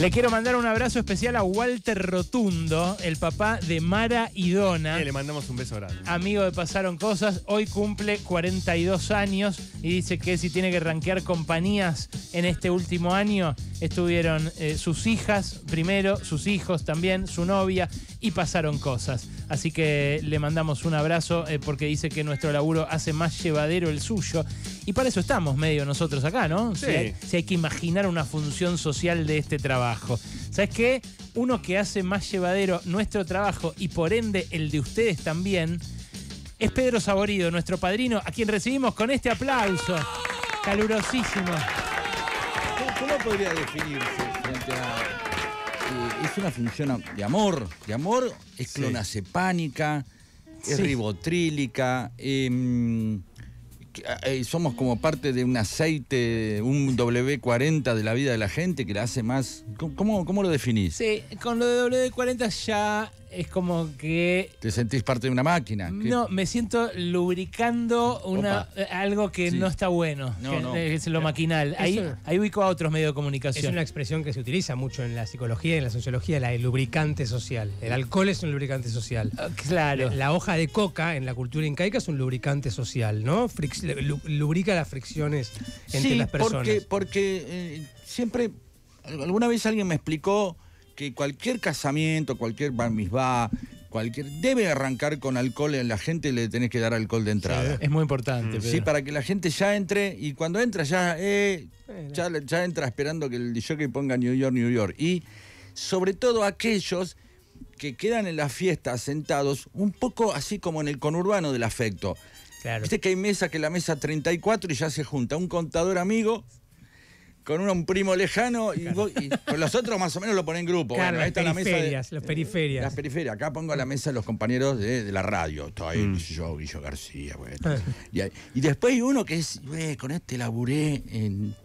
Le quiero mandar un abrazo especial a Walter Rotundo, el papá de Mara y Dona. le mandamos un beso grande. Amigo de Pasaron Cosas, hoy cumple 42 años y dice que si tiene que ranquear compañías en este último año, estuvieron eh, sus hijas primero, sus hijos también, su novia y pasaron cosas. Así que le mandamos un abrazo eh, porque dice que nuestro laburo hace más llevadero el suyo. Y para eso estamos medio nosotros acá, ¿no? Sí. si hay que imaginar una función social de este trabajo. ¿Sabes qué? Uno que hace más llevadero nuestro trabajo y por ende el de ustedes también es Pedro Saborido, nuestro padrino, a quien recibimos con este aplauso calurosísimo. ¿Cómo podría definirse frente a.? Es una función de amor, de amor, es clonacepánica, es ribotrílica. Em, Ah, eh, somos como parte de un aceite, un W40 de la vida de la gente que la hace más. ¿Cómo, cómo lo definís? Sí, con lo de W40 ya es como que... ¿Te sentís parte de una máquina? No, me siento lubricando una, eh, algo que no está bueno, es lo maquinal. ahí, ubico a otros medios de comunicación. Es una expresión que se utiliza mucho en la psicología y en la sociología, la de lubricante social. El alcohol es un lubricante social. Ah, claro. La, hoja de coca en la cultura incaica es un lubricante social, ¿no? lubrica las fricciones entre las personas. Porque, porque eh, siempre, alguna vez alguien me explicó que cualquier casamiento, cualquier bar cualquier debe arrancar con alcohol en la gente le tenés que dar alcohol de entrada es muy importante mm. sí para que la gente ya entre y cuando entra ya eh, ya, entra esperando que el DJ ponga New York New York y sobre todo aquellos que quedan en la fiesta sentados un poco así como en el conurbano del afecto Claro. Viste que hay mesa que la mesa 34 y ya se junta un contador amigo con uno, un primo lejano y, los otros más o menos lo ponen en grupo. Claro, las eh, periferias. Las periferias. Acá pongo a la mesa los compañeros de, la radio. Estoy, mm. yo, Guillo García, bueno. Ah. y, después hay uno que es, güey, con este laburé en.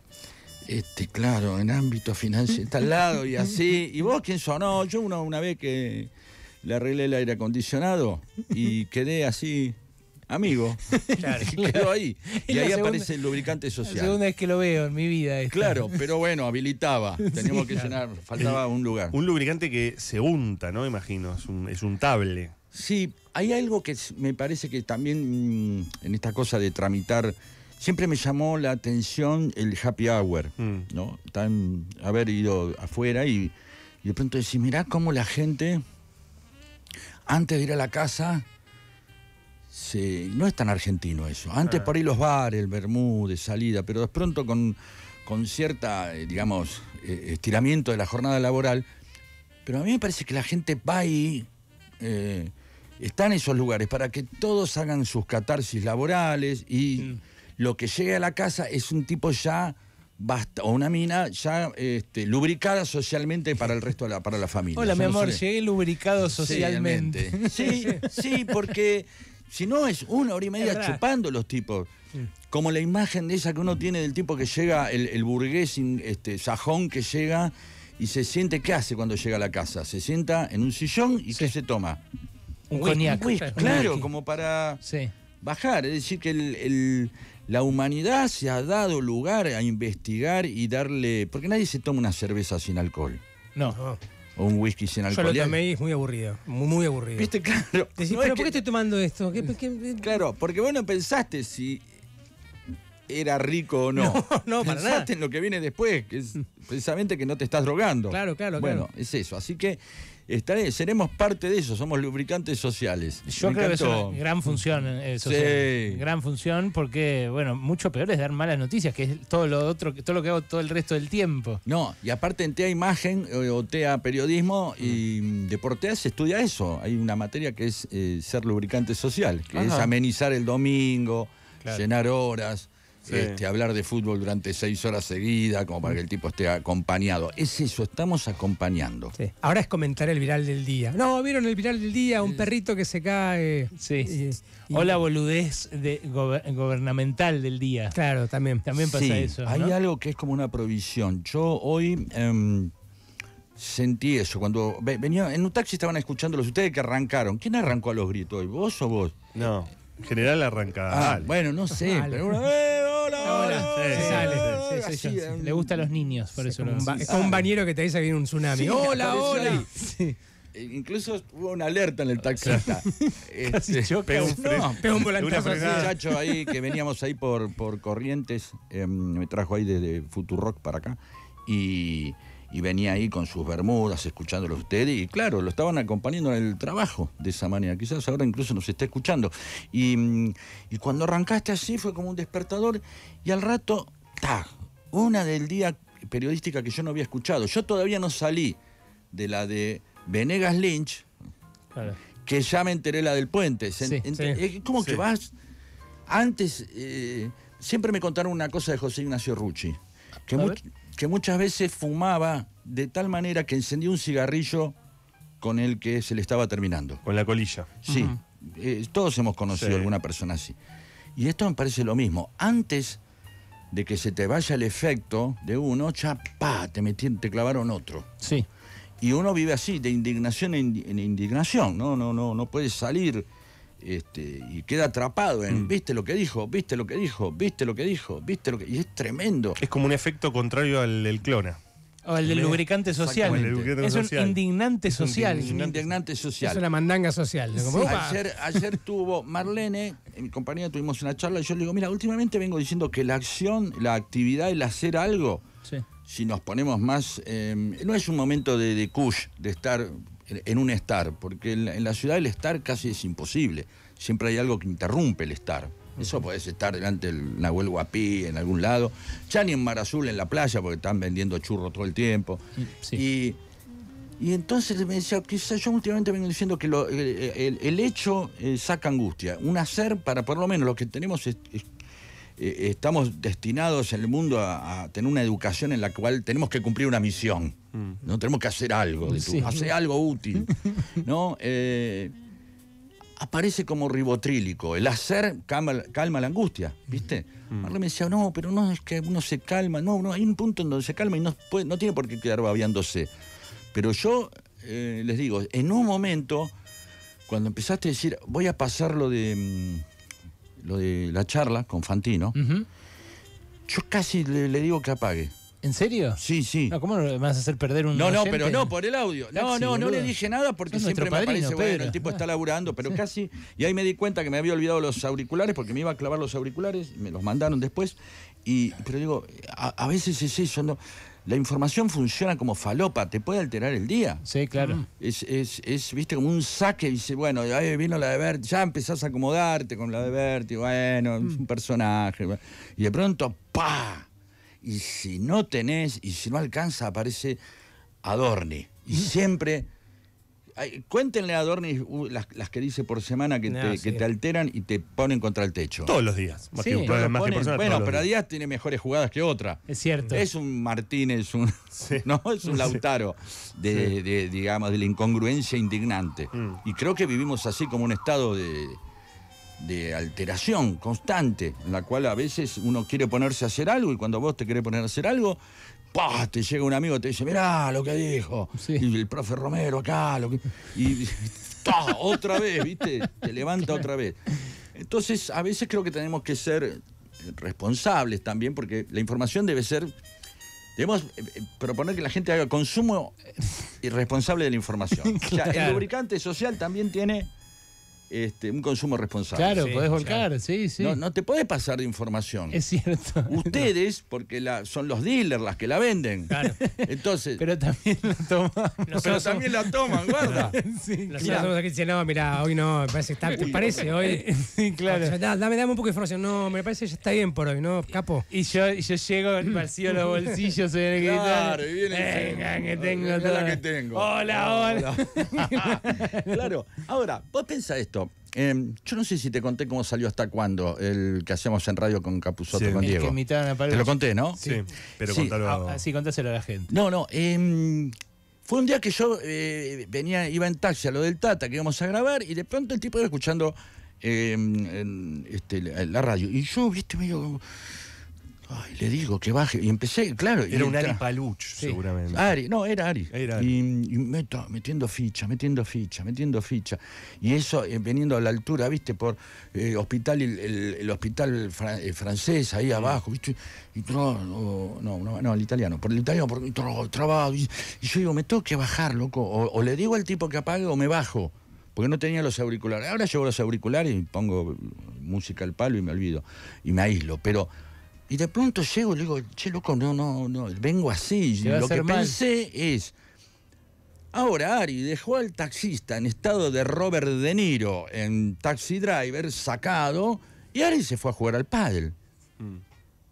Este, claro, en ámbito financiero, está al lado y así. ¿Y vos quién sonó? Yo una, una vez que le arreglé el aire acondicionado y quedé así amigo. Claro, ahí. Y, ahí aparece el lubricante social. La segunda vez que lo veo en mi vida. Claro, pero bueno, habilitaba. Teníamos que llenar, faltaba un lugar. Un lubricante que se unta, ¿no? Imagino, es un, es Sí, hay algo que me parece que también mm, en esta cosa de tramitar. Siempre me llamó la atención el happy hour, mm. ¿no? Tan, haber ido afuera y, y de pronto decir, mirá cómo la gente, antes de ir a la casa, no es tan argentino eso. Antes ah. por ahí los bares, el vermú de salida, pero de pronto con, con cierta, eh, digamos, eh, estiramiento de la jornada laboral. Pero a mí me parece que la gente va ahí, eh, está en esos lugares para que todos hagan sus catarsis laborales y mm. lo que llegue a la casa es un tipo ya basta, o una mina ya este, lubricada socialmente para el resto de la, para la familia. Hola, mi amor, llegué lubricado socialmente. sí, sí, porque si no, es una hora y media chupando los tipos. Como la imagen de esa que uno tiene del tipo que llega, el, el burgués este, sajón que llega y se siente, ¿qué hace cuando llega a la casa? Se sienta en un sillón y ¿qué se toma? Un coñac. Claro, como para bajar. Es decir, que la humanidad se ha dado lugar a investigar y darle... Porque nadie se toma una cerveza sin alcohol. No o un whisky sin alcohol. Yo lo tomé y es muy aburrido, muy, muy aburrido. ¿Viste? Claro. pero ¿por qué estoy tomando esto? Claro, porque vos no pensaste si era rico o no. No, en lo que viene después, que es precisamente que no te estás drogando. Claro, claro, Bueno, es eso. Así que seremos parte de eso, somos lubricantes sociales. Yo creo que es una gran función eh, eh, social, Gran función porque, bueno, mucho peor es dar malas noticias, que es todo lo otro, todo lo que hago todo el resto del tiempo. No, y aparte en TEA Imagen o TEA Periodismo y mm. deportes se estudia eso. Hay una materia que es eh, ser lubricante social, que es amenizar el domingo, llenar horas. Este, hablar de fútbol durante seis horas seguidas, como para mm. que el tipo esté acompañado. Es eso, estamos acompañando. Ahora es comentar el viral del día. No, ¿vieron el viral del día? Un perrito que se cae. Sí. o la boludez gubernamental del día. Claro, también. También pasa eso. Hay algo que es como una provisión. Yo hoy. Em, sentí eso. Cuando venía en un taxi estaban escuchándolos ustedes que arrancaron. ¿Quién arrancó a los gritos hoy? ¿Vos o vos? No. En general arrancaba. Ah, bueno, no sé, pero una vez le gusta a los niños, por eso. es como un bañero que te dice que viene un tsunami. ¡Hola, hola! E incluso hubo una alerta en el taxista. este, un, no, un muchacho ahí que veníamos ahí por, por Corrientes, em, me trajo ahí desde Futurock para acá, y y venía ahí con sus bermudas escuchándolo ustedes. y claro, lo estaban acompañando en el trabajo de esa manera, quizás ahora incluso nos está escuchando. Mm, y, cuando arrancaste así fue como un despertador y al rato, ta, una del día periodística que yo no había escuchado, yo todavía no salí de la de Venegas Lynch, que ya me enteré la del puente, eh, ¿cómo que vas? Antes, eh, siempre me contaron una cosa de José Ignacio Rucci, que que muchas veces fumaba de tal manera que encendía un cigarrillo con el que se le estaba terminando. Con la colilla. Sí, eh, todos hemos conocido alguna persona así. Y esto me parece lo mismo. Antes de que se te vaya el efecto de uno, chapá pa, te, metieron, te clavaron otro. Sí. Y uno vive así, de indignación en, indignación. No, no, no, no puedes salir este, y queda atrapado en, mm. viste lo que dijo, viste lo que dijo, viste lo que dijo, viste lo que... Y es tremendo. Es como un efecto contrario al del clona. O al del lubricante social. es un indignante social. Es indignante social. Es una mandanga social. ayer, ayer tuvo Marlene, en mi compañía tuvimos una charla y yo le digo, mira, últimamente vengo diciendo que la acción, la actividad, el hacer algo, si nos ponemos más... Eh, no es un momento de, de kush, de estar en un estar, porque en la, ciudad el estar casi es imposible. Siempre hay algo que interrumpe el estar. Eso podés estar delante del Nahuel Guapí en algún lado, ya ni en Mar Azul en la playa, porque están vendiendo churros todo el tiempo. Mm, y, entonces me decía, quizás yo últimamente vengo diciendo que eh, eh, el, hecho eh, saca angustia. Un hacer, para por lo menos lo que tenemos es eh, estamos destinados en el mundo a, tener una educación en la cual tenemos que cumplir una misión, mm. ¿no? Tenemos que hacer algo, hacer algo útil, ¿no? Eh, aparece como ribotrílico. El hacer calma, la angustia, ¿viste? Mm. Marley me decía, no, pero no es que uno se calma. No, hay un punto en donde se calma y no, no tiene por qué quedar babiándose. Pero yo eh, les digo, en un momento, cuando empezaste a decir, voy a pasar lo de mm, lo de la charla con Fantino, yo casi le, digo que apague. ¿En serio? Sí, sí. ¿Cómo le vas a hacer perder un.? No, no, pero no, por el audio. No, no, no le dije nada porque siempre me parece, bueno, el tipo está laburando, pero casi. Y ahí me di cuenta que me había olvidado los auriculares porque me iba a clavar los auriculares, me los mandaron después. Y, pero digo, a, a veces es eso, ¿no? la información funciona como falopa, te puede alterar el día. Sí, claro. Mm. Es, viste, como un saque, dice, bueno, ahí vino la de Berti, ya empezás a acomodarte con la de Berti, bueno, mm. es un personaje. Y de pronto, ¡pa! Y si no tenés, y si no alcanza, aparece Adorni. Y mm. siempre Cuéntenle a Dorni uh, las, que dice por semana que, te, alteran y te ponen contra el techo. Todos los días. bueno, pero Díaz tiene mejores jugadas que otra. Es cierto. Es un Martínez, un, ¿no? es un Lautaro, de, digamos, de la incongruencia indignante. Mm. Y creo que vivimos así como un estado de, de alteración constante, en la cual a veces uno quiere ponerse a hacer algo y cuando vos te querés poner a hacer algo, ¡pah! te llega un amigo, te dice, mirá lo que dijo. Y el profe Romero acá, y otra vez, ¿viste? Te levanta otra vez. Entonces, a veces creo que tenemos que ser responsables también, porque la información debe ser Debemos eh, eh, proponer que la gente haga consumo irresponsable de la información. el lubricante social también tiene este, un consumo responsable. Claro, podés volcar, sí, sí. No, no, te podés pasar de información. Es cierto. Ustedes, porque son los dealers las que la venden. Claro. Entonces. pero también la toman. Pero también la toman, guarda. sí, aquí no, mira, hoy no, me parece que está, te parece hoy. sí, claro. dame, dame un poco de información. No, me parece que ya está bien por hoy, ¿no, capo? Y yo, yo llego, vacío los bolsillos, se viene que Claro, y viene. Venga, que tengo. Hola, que tengo. Hola, hola. hola. claro. Ahora, vos pensá esto. Em, yo no sé si te conté cómo salió hasta cuándo el que hacíamos en radio con Capuzoto, y con Diego. te lo conté, ¿no? Sí, pero ah, ah, contáselo a la gente. No, no. Em, fue un día que yo eh, venía, iba en taxi a lo del Tata que íbamos a grabar y de pronto el tipo iba escuchando em, este, la radio. Y yo, viste, medio le digo que baje. Y empecé, claro. Era un Ari Paluch, seguramente. Ari, no, era Ari. Y, meto, metiendo ficha, metiendo ficha, metiendo ficha. Y eso viniendo eh, veniendo a la altura, viste, por eh, hospital, el, hospital eh, francés ahí abajo, viste. Y no, no, no, el italiano. Por el italiano, por, trabajo. y, yo digo, me tengo que bajar, loco. O, le digo al tipo que apague o me bajo. Porque no tenía los auriculares. Ahora llevo los auriculares y pongo música al palo y me olvido. Y me aíslo. Pero y de pronto llego y le digo, che, loco, no, no, no, vengo así. lo que pensé es, ahora Ari dejó al taxista en estado de Robert De Niro en Taxi Driver, sacado, y Ari se fue a jugar al pádel. Mm.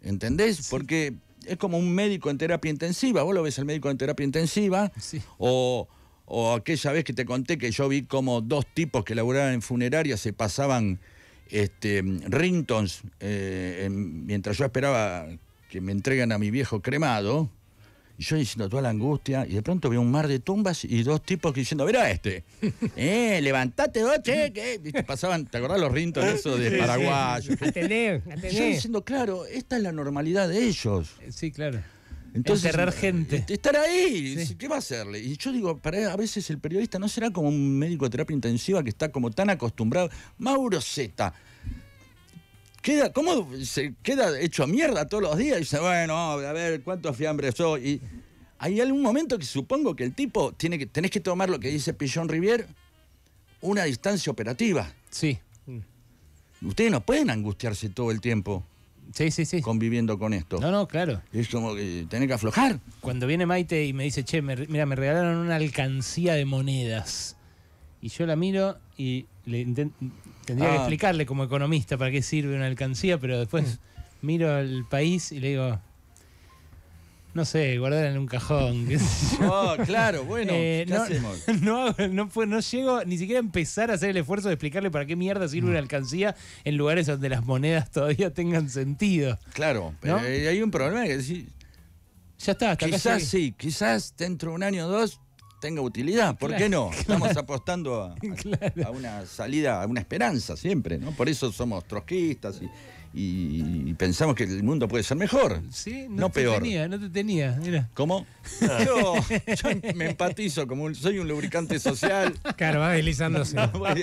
¿Entendés? Porque es como un médico en terapia intensiva. Vos lo ves al médico en terapia intensiva, o aquella vez que te conté que yo vi como dos tipos que laburaban en funeraria se pasaban este, Rintons, eh, mientras yo esperaba que me entregan a mi viejo cremado, y yo diciendo toda la angustia, y de pronto veo un mar de tumbas y dos tipos diciendo, mira este, eh, levantate che, que pasaban, ¿te acordás los rintos esos de Paraguay? Sí, Yo diciendo, claro, esta es la normalidad de ellos. Sí, claro. Entonces, gente. Estar ahí, ¿qué va a hacerle? Y yo digo, a veces el periodista no será como un médico de terapia intensiva que está como tan acostumbrado. Mauro Z, Queda, ¿Cómo se queda hecho mierda todos los días? Y dice, bueno, a ver ¿cuánto fiambre soy. Y hay algún momento que supongo que el tipo tiene que, tenés que tomar lo que dice Pillon Rivier, una distancia operativa. Sí. Ustedes no pueden angustiarse todo el tiempo sí, sí, sí. conviviendo con esto. No, no, claro. Es como que tenés que aflojar. Cuando viene Maite y me dice, che, mira, me regalaron una alcancía de monedas. Y yo la miro y le tendría que ah. explicarle como economista para qué sirve una alcancía, pero después miro al país y le digo, no sé, guardar en un cajón. Ah, claro, bueno, eh, no, hacemos? No, llego ni siquiera a empezar a hacer el esfuerzo de explicarle para qué mierda sirve una mm. alcancía en lugares donde las monedas todavía tengan sentido. Claro, pero eh, hay un problema que sí. Ya está, Quizás sí, quizás dentro de un año o dos tenga utilidad, ¿por qué no? Estamos apostando a, a, una salida, a una esperanza siempre, ¿no? Por eso somos trotskistas y, y, pensamos que el mundo puede ser mejor, ¿Sí? no, no te peor. Tenía, no te tenía, ¿Cómo? Ah. Yo, me empatizo, como soy un lubricante social. Claro, va deslizándose. No, va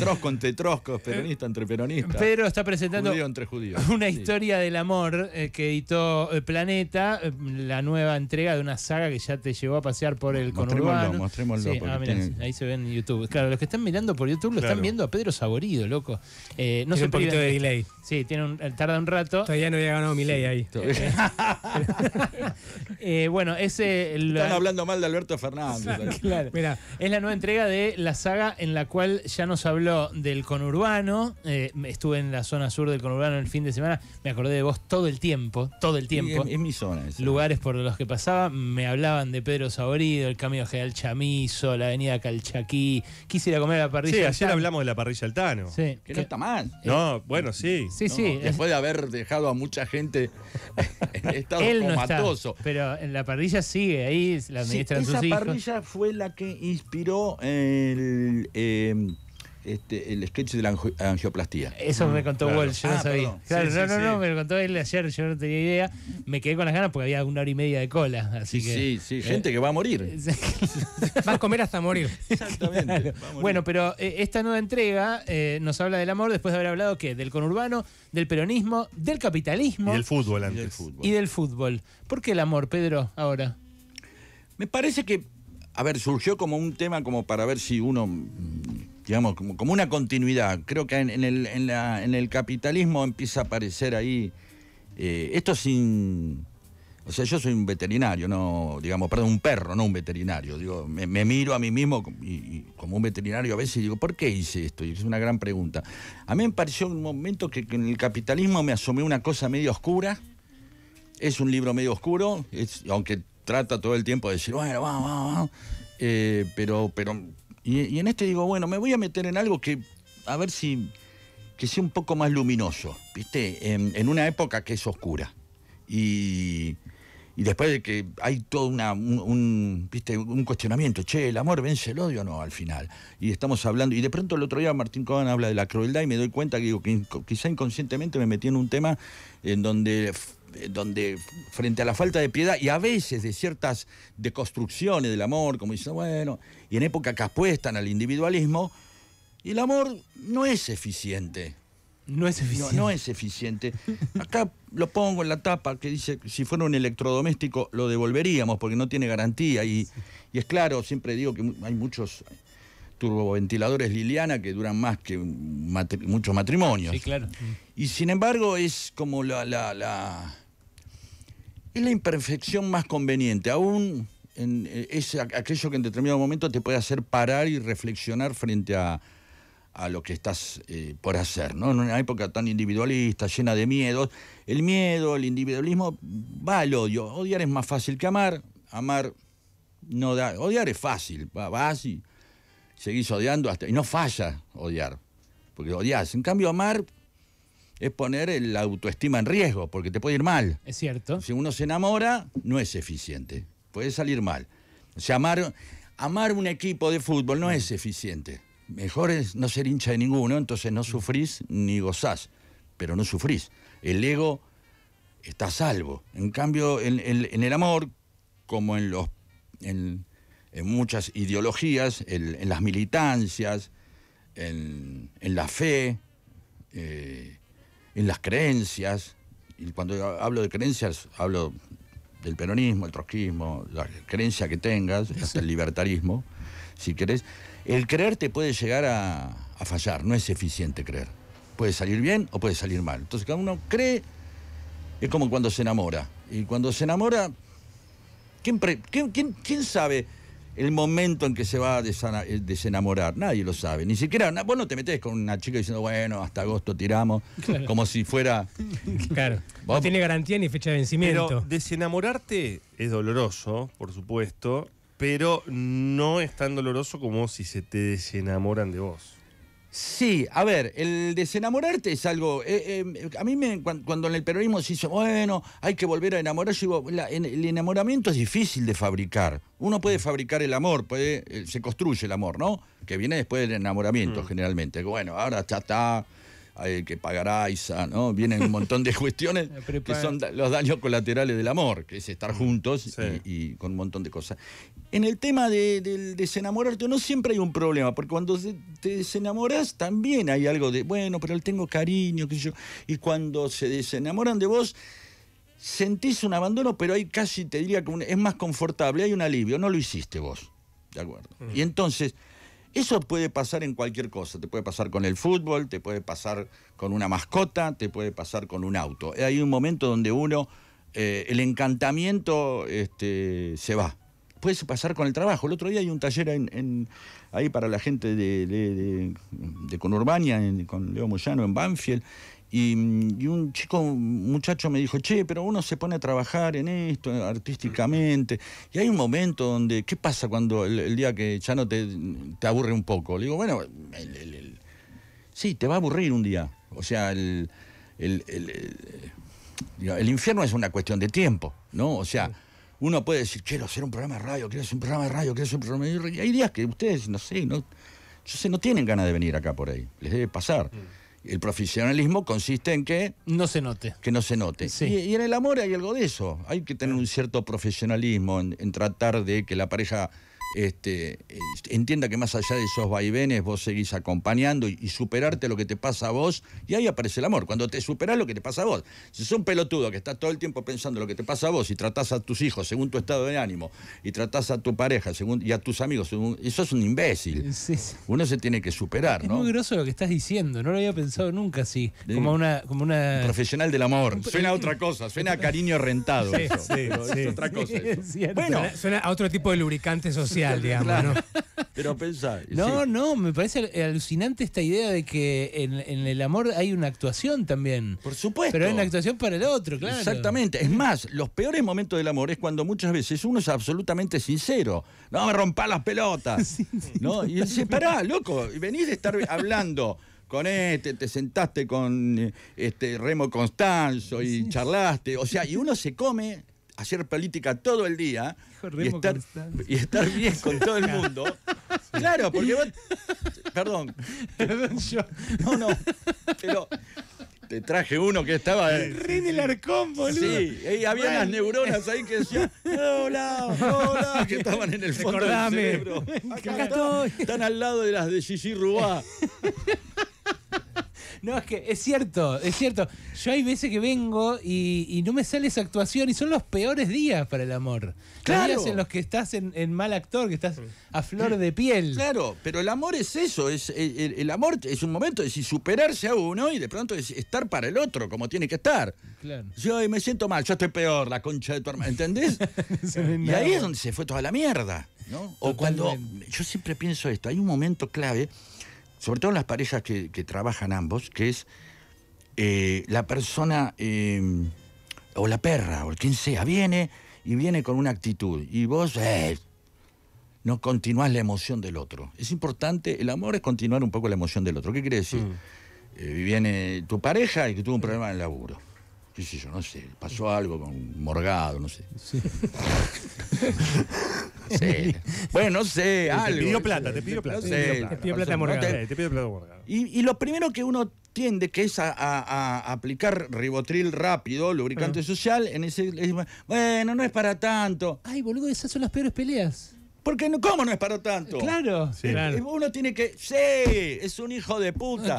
Trosco entre troscos, peronista entre peronista Pero está presentando judío entre judíos. una historia del amor eh, que editó eh, Planeta, eh, la nueva entrega de una saga que ya te llevó a pasear por el conurbano. Mostrémoslo, ah, Ahí se ven en YouTube. Claro, los que están mirando por YouTube lo están viendo a Pedro Saborido, loco. no sé se un poquito de delay. Sí, tiene un, eh, tarda un rato. Todavía no había ganado mi ley ahí. Eh, eh, bueno, ese. Están hablando mal de Alberto Fernández. Claro, es la nueva entrega de la saga en la cual ya nos habló del conurbano. estuve en la zona sur del conurbano el fin de semana. Me acordé de vos todo el tiempo. Todo el tiempo. En mi zona. Lugares por los que pasaba. Me hablaban de Pedro Saborido, el camino General Chamizo, la avenida Calchaquí. Quisiera comer la parrilla. Sí, ayer hablamos de la parrilla Altano. Sí. que no está mal. No, bueno, sí sí. Sí, Después de haber dejado a mucha gente en estado comatoso. pero en la parrilla sigue ahí, la administran Esa parrilla fue la que inspiró el. Eh, este, el sketch de la angioplastía. Eso me contó yo no ah, sabía. Claro, no, no, no, me lo contó él ayer, yo no tenía idea. Me quedé con las ganas porque había una hora y media de cola. Así sí, sí, eh, gente que va a morir. va a comer hasta morir. Exactamente. Bueno, pero eh, esta nueva entrega eh, nos habla del amor después de haber hablado ¿qué? del conurbano, del peronismo, del capitalismo. Y del fútbol antes. Y del fútbol. Y del fútbol. ¿Por qué el amor, Pedro, ahora? Me parece que, a ver, surgió como un tema como para ver si uno digamos, como, una continuidad. Creo que en, el, capitalismo empieza a aparecer ahí, eh, esto sin... O sea, yo soy un veterinario, no, digamos, perdón, un perro, no un veterinario. Digo, me, miro a mí mismo y, como un veterinario a veces digo, ¿por qué hice esto? Y es una gran pregunta. A mí me pareció un momento que, en el capitalismo me asomé una cosa medio oscura. Es un libro medio oscuro, es, aunque trata todo el tiempo de decir, bueno, vamos, vamos, vamos. Eh, pero, pero y, en este digo, bueno, me voy a meter en algo que, a ver si, que sea un poco más luminoso, ¿viste? En, una época que es oscura. Y, y después de que hay todo un, cuestionamiento, che, el amor vence el odio, o no, al final. Y estamos hablando, y de pronto el otro día Martín Coban habla de la crueldad y me doy cuenta que, digo, que quizá inconscientemente me metí en un tema en donde eh, donde frente a la falta de piedad y a veces de ciertas deconstrucciones del amor, como dice, bueno, y en época que apuestan al individualismo, el amor no es eficiente. No es eficiente. No, es eficiente. Acá lo pongo en la tapa que dice, si fuera un electrodoméstico lo devolveríamos porque no tiene garantía. Y, es claro, siempre digo que hay muchos turboventiladores Liliana que duran más que muchos matrimonios. Sí, claro. Y sin embargo es como la, la es la imperfección más conveniente, aún en, eh, es aquello que en determinado momento te puede hacer parar y reflexionar frente a, a lo que estás eh, por hacer, ¿no? En una época tan individualista, llena de miedos, el miedo, el individualismo va al odio. Odiar es más fácil que amar, amar no da, odiar es fácil, vas y seguís odiando hasta y no falla odiar, porque odias. En cambio amar es poner la autoestima en riesgo, porque te puede ir mal. Es cierto. Si uno se enamora, no es eficiente. Puede salir mal. O sea, amar, un equipo de fútbol no es eficiente. Mejor es no ser hincha de ninguno, entonces no sufrís ni gozás, pero no sufrís. El ego está salvo. En cambio, en, el amor, como en, los, en, muchas ideologías, en, las militancias, en, la fe, eh, en las creencias, y cuando hablo de creencias, hablo del peronismo, el trotskismo, la creencia que tengas, hasta el libertarismo, si querés, el creer te puede llegar a, fallar, no es eficiente creer. Puede salir bien o puede salir mal. Entonces cada uno cree, es como cuando se enamora. Y cuando se enamora, ¿Quién, quién, sabe el momento en que se va a eh, desenamorar. Nadie lo sabe. Ni siquiera, vos no te metes con una chica diciendo, bueno, hasta agosto tiramos, como si fuera... Claro. No tiene garantía ni fecha de vencimiento. desenamorarte es doloroso, por supuesto, pero no es tan doloroso como si se te desenamoran de vos. Sí, a ver, el desenamorarte es algo. Eh, eh, a mí, cuando, en el periodismo se dice, bueno, hay que volver a enamorar, yo digo, el enamoramiento es difícil de fabricar. Uno puede mm. fabricar el amor, puede, eh, se construye el amor, ¿no? Que viene después del enamoramiento, mm. generalmente. Bueno, ahora ya está hay que pagará ISA, ¿no? Vienen un montón de cuestiones que son los daños colaterales del amor, que es estar mm, juntos y, con un montón de cosas. En el tema de, del desenamorarte, no siempre hay un problema, porque cuando te desenamoras también hay algo de, bueno, pero él tengo cariño, qué sé yo. Y cuando se desenamoran de vos, sentís un abandono, pero ahí casi, te diría, que es más confortable, hay un alivio, no lo hiciste vos. De acuerdo. Mm. Y entonces eso puede pasar en cualquier cosa. Te puede pasar con el fútbol, te puede pasar con una mascota, te puede pasar con un auto. Hay un momento donde uno, eh, el encantamiento este, se va. Puede pasar con el trabajo. El otro día hay un taller en, ahí para la gente de, Conurbania, con Leo Moyano, en Banfield, y, un chico, un muchacho me dijo, che, pero uno se pone a trabajar en esto eh, artísticamente. Y hay un momento donde, ¿qué pasa cuando el, día que ya no te, te, aburre un poco? Le digo, bueno, el, sí, te va a aburrir un día. O sea, el, el, infierno es una cuestión de tiempo, ¿no? O sea, uno puede decir, quiero hacer un programa de radio, quiero hacer un programa de radio, quiero hacer un programa de radio. Y hay días que ustedes, no sé, no, yo sé, no tienen ganas de venir acá por ahí. Les debe pasar. Mm el profesionalismo consiste en que... No se note. Que no se note. Y, en el amor hay algo de eso. Hay que tener un cierto profesionalismo en tratar de que la pareja este, eh, entienda que más allá de esos vaivenes vos seguís acompañando y, superarte lo que te pasa a vos, y ahí aparece el amor, cuando te superás lo que te pasa a vos. Si sos un pelotudo que está todo el tiempo pensando lo que te pasa a vos y tratás a tus hijos según tu estado de ánimo, y tratás a tu pareja según, y a tus amigos, eso es un imbécil. Uno se tiene que superar, ¿no? Es muy groso lo que estás diciendo, no lo había pensado nunca así, como una... Como una... profesional del amor, suena a otra cosa, suena a cariño rentado. es Bueno, suena a otro tipo de lubricante social. Pero pensá. No, no, me parece alucinante esta idea de que en, el amor hay una actuación también. Por supuesto. Pero hay una actuación para el otro, claro. Exactamente. Es más, los peores momentos del amor es cuando muchas veces uno es absolutamente sincero. No me rompa las pelotas. ¿no? Y dice, pará, loco, venís de estar hablando con este, te sentaste con este Remo Constanzo y charlaste, o sea, y uno se come hacer política todo el día y estar, bien con todo el mundo. Claro, porque vos. Perdón. Perdón, yo. No, no. te traje uno que estaba. Eh. el arcón, boludo. Sí, había unas neuronas ahí que decían, hola, hola, que estaban en el fondo del cerebro. estoy. Están al lado de las de Gigi Rubá. No, es que es cierto, es cierto. Yo hay veces que vengo y, no me sale esa actuación y son los peores días para el amor. Claro. Los días en los que estás en, mal actor, que estás mm. a flor de piel. Claro, pero el amor es eso, es el, amor es un momento, de superarse a uno y de pronto estar para el otro, como tiene que estar. Claro. Yo me siento mal, yo estoy peor, la concha de tu hermano, ¿entendés? y ahí es donde se fue toda la mierda, ¿no? O cuando, yo siempre pienso esto, hay un momento clave sobre todo en las parejas que, trabajan ambos, que es eh, la persona eh, o la perra o quien sea, viene y viene con una actitud y vos eh, no continuás la emoción del otro. Es importante, el amor es continuar un poco la emoción del otro. ¿Qué quiere decir? Mm. viene tu pareja y que tuvo un problema en el laburo. ¿Qué sé yo? No sé, pasó algo con un morgado, no sé. Sí. bueno, no sé, algo. Te pidió plata, te pidió plata. te pido plata, Te, plata Y, lo primero que uno tiende que es a, aplicar ribotril rápido, lubricante ah. social, en ese, bueno, no es para tanto. Ay, boludo, esas son las peores peleas. Porque ¿cómo no es para tanto? Claro. Eh, claro. Uno tiene que. ¡Sí! Es un hijo de puta.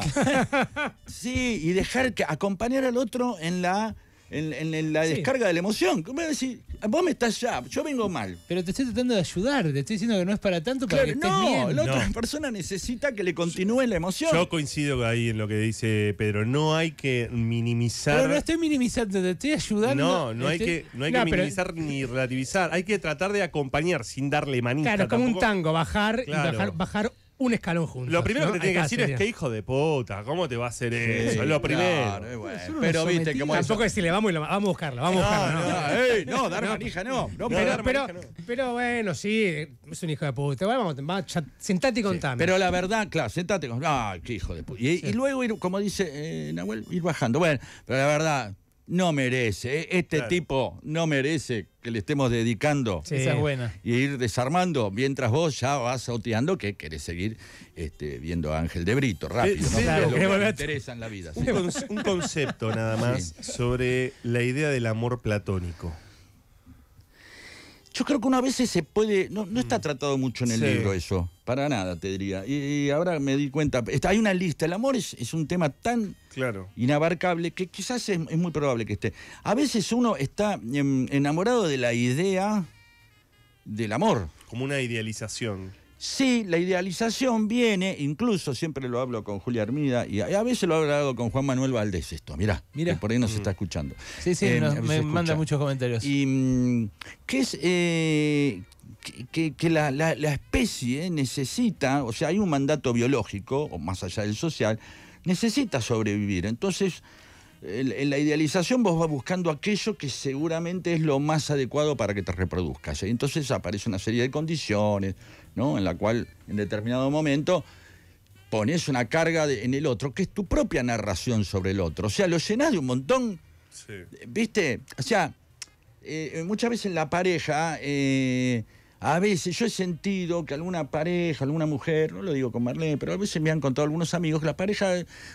sí, y dejar que acompañar al otro en la en, la descarga de la emoción. Vos me, vos estás ya, yo vengo mal. Pero te estoy tratando de ayudar, te estoy diciendo que no es para tanto, para que no, la otra persona necesita que le continúe la emoción. Yo coincido ahí en lo que dice Pedro, no hay que minimizar. Pero no estoy minimizando, te estoy ayudando. No, no hay que, no hay que minimizar ni relativizar, hay que tratar de acompañar sin darle manita. Claro, como un tango, bajar, y bajar, bajar un escalón juntos. Lo primero que te tiene que decir es que hijo de puta, ¿cómo te va a hacer eso? lo primero. Claro, bueno. Pero viste que... Tampoco decirle, vamos, vamos a buscarla, vamos a buscarla. No, no, no, no no. pero, bueno, sí, es un hijo de puta. Bueno, vamos, sentate y contame. pero la verdad, claro, sentate y contame. Ah, qué hijo de puta. Y, luego, ir, como dice eh, Nahuel, ir bajando. Bueno, pero la verdad, no merece, ¿eh? este tipo no merece que le estemos dedicando. Y ir desarmando mientras vos ya vas sauteando que querés seguir este, viendo a Ángel de Brito rápido. interesa la vida. Un, concepto nada más sobre la idea del amor platónico. Yo creo que uno a veces se puede. No, está mm. tratado mucho en el libro eso. Para nada, te diría. Y, ahora me di cuenta. hay una lista. El amor es, es un tema tan claro. inabarcable que quizás es, es, muy probable que esté. A veces uno está enamorado de la idea del amor. Como una idealización. Sí, la idealización viene, incluso siempre lo hablo con Julia Armida y a, veces lo hablado con Juan Manuel Valdés esto, mirá, por ahí nos mm. está escuchando. Sí, sí, eh, me manda muchos comentarios. Y mm, eh, que es que, la especie necesita, o sea, hay un mandato biológico, o más allá del social, necesita sobrevivir. Entonces, en la idealización vos vas buscando aquello que seguramente es lo más adecuado para que te reproduzcas. Entonces aparece una serie de condiciones, ¿no? En la cual en determinado momento pones una carga en el otro, que es tu propia narración sobre el otro. O sea, lo llenás de un montón. ¿Viste? O sea, eh, muchas veces en la pareja... Eh, a veces yo he sentido que alguna pareja, alguna mujer, no lo digo con Marlene, pero a veces me han contado algunos amigos que la pareja,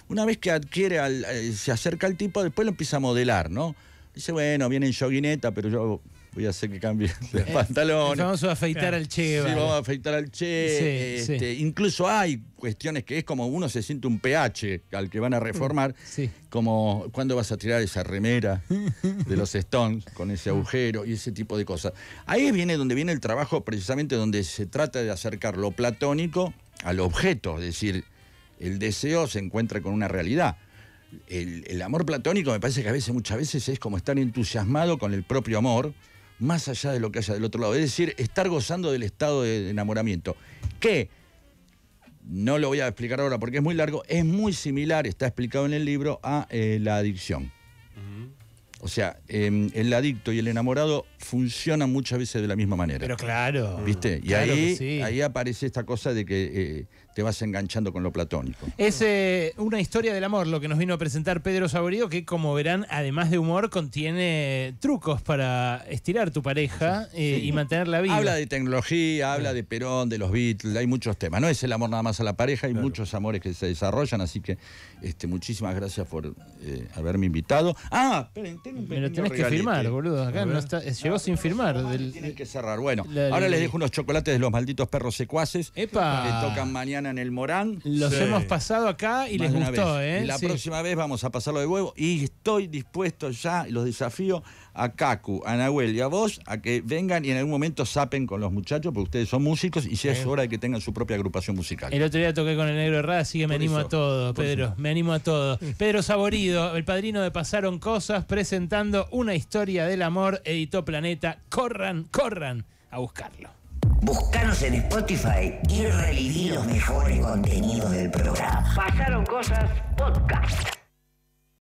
una vez que adquiere, eh, se acerca al tipo, después lo empieza a modelar, ¿no? Dice, bueno, viene en yoguineta, pero yo voy a hacer que cambie de pantalón. Vamos a afeitar al Che. Sí, vamos a afeitar al Che. Incluso hay cuestiones que es como uno se siente un pH al que van a reformar, como cuando vas a tirar esa remera de los Stones con ese ah. agujero y ese tipo de cosas. Ahí viene donde viene el trabajo precisamente donde se trata de acercar lo platónico al objeto, es decir, el deseo se encuentra con una realidad. El, el amor platónico me parece que a veces, muchas veces, es como estar entusiasmado con el propio amor, más allá de lo que haya del otro lado. Es decir, estar gozando del estado de enamoramiento. Que, no lo voy a explicar ahora porque es muy largo, es muy similar, está explicado en el libro, a eh, la adicción. O sea, em, el adicto y el enamorado funcionan muchas veces de la misma manera. Pero claro. ¿Viste? Y ahí, aparece esta cosa de que eh, te vas enganchando con lo platónico. Es eh, una historia del amor lo que nos vino a presentar Pedro Saborío, que como verán, además de humor, contiene trucos para estirar tu pareja eh, y mantener la vida. viva. Habla de tecnología, habla de Perón, de los Beatles, hay muchos temas. No es el amor nada más a la pareja, hay muchos amores que se desarrollan, así que este, muchísimas gracias por eh, haberme invitado. Ah, Pero tenés que firmar, boludo. Acá no está, llegó ah, sin firmar. Ah, del, que cerrar. Bueno, ahora les dejo unos chocolates de los malditos perros secuaces. Epa. Que tocan mañana en el Morán. Los hemos pasado acá y les gustó, ¿eh? la próxima vez vamos a pasarlo de huevo. Y estoy dispuesto ya, los desafío a Kaku, a Nahuel y a vos a que vengan y en algún momento sapen con los muchachos, porque ustedes son músicos y ya es hora de que tengan su propia agrupación musical. El otro día toqué con el negro Herrada, así que me animo a todo, Pedro. Me animo a todo. Pedro Saborido, el padrino de Pasaron Cosas, presentando una historia del amor, editó Planeta. Corran, corran a buscarlo. Buscanos en Spotify y reviví los mejores contenidos del programa. Pasaron cosas podcast.